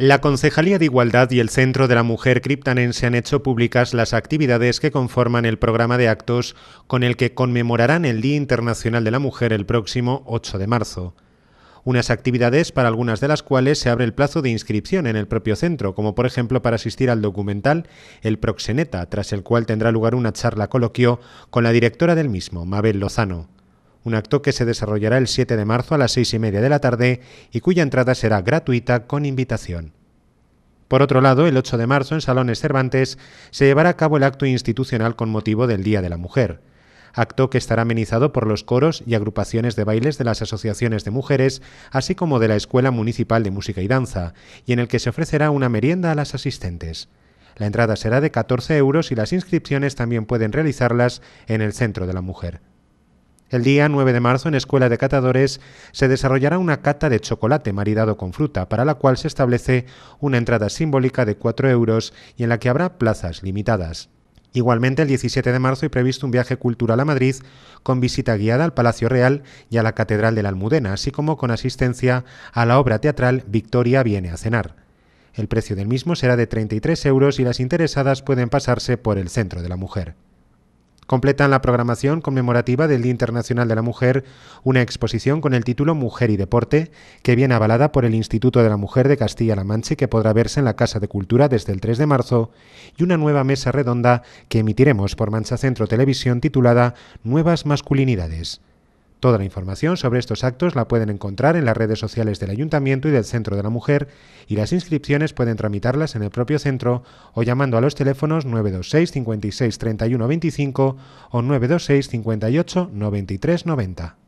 La Concejalía de Igualdad y el Centro de la Mujer Criptanense han hecho públicas las actividades que conforman el programa de actos con el que conmemorarán el Día Internacional de la Mujer el próximo 8 de marzo. Unas actividades para algunas de las cuales se abre el plazo de inscripción en el propio centro, como por ejemplo para asistir al documental El Proxeneta, tras el cual tendrá lugar una charla coloquio con la directora del mismo, Mabel Lozano un acto que se desarrollará el 7 de marzo a las 6 y media de la tarde y cuya entrada será gratuita con invitación. Por otro lado, el 8 de marzo en Salones Cervantes se llevará a cabo el acto institucional con motivo del Día de la Mujer, acto que estará amenizado por los coros y agrupaciones de bailes de las asociaciones de mujeres, así como de la Escuela Municipal de Música y Danza, y en el que se ofrecerá una merienda a las asistentes. La entrada será de 14 euros y las inscripciones también pueden realizarlas en el Centro de la Mujer. El día 9 de marzo, en Escuela de Catadores, se desarrollará una cata de chocolate maridado con fruta, para la cual se establece una entrada simbólica de 4 euros y en la que habrá plazas limitadas. Igualmente, el 17 de marzo hay previsto un viaje cultural a Madrid con visita guiada al Palacio Real y a la Catedral de la Almudena, así como con asistencia a la obra teatral Victoria viene a cenar. El precio del mismo será de 33 euros y las interesadas pueden pasarse por el Centro de la Mujer. Completan la programación conmemorativa del Día Internacional de la Mujer una exposición con el título Mujer y Deporte, que viene avalada por el Instituto de la Mujer de Castilla-La Mancha y que podrá verse en la Casa de Cultura desde el 3 de marzo, y una nueva mesa redonda que emitiremos por Mancha Centro Televisión titulada Nuevas Masculinidades. Toda la información sobre estos actos la pueden encontrar en las redes sociales del Ayuntamiento y del Centro de la Mujer y las inscripciones pueden tramitarlas en el propio centro o llamando a los teléfonos 926 56 31 25 o 926 58 93 90.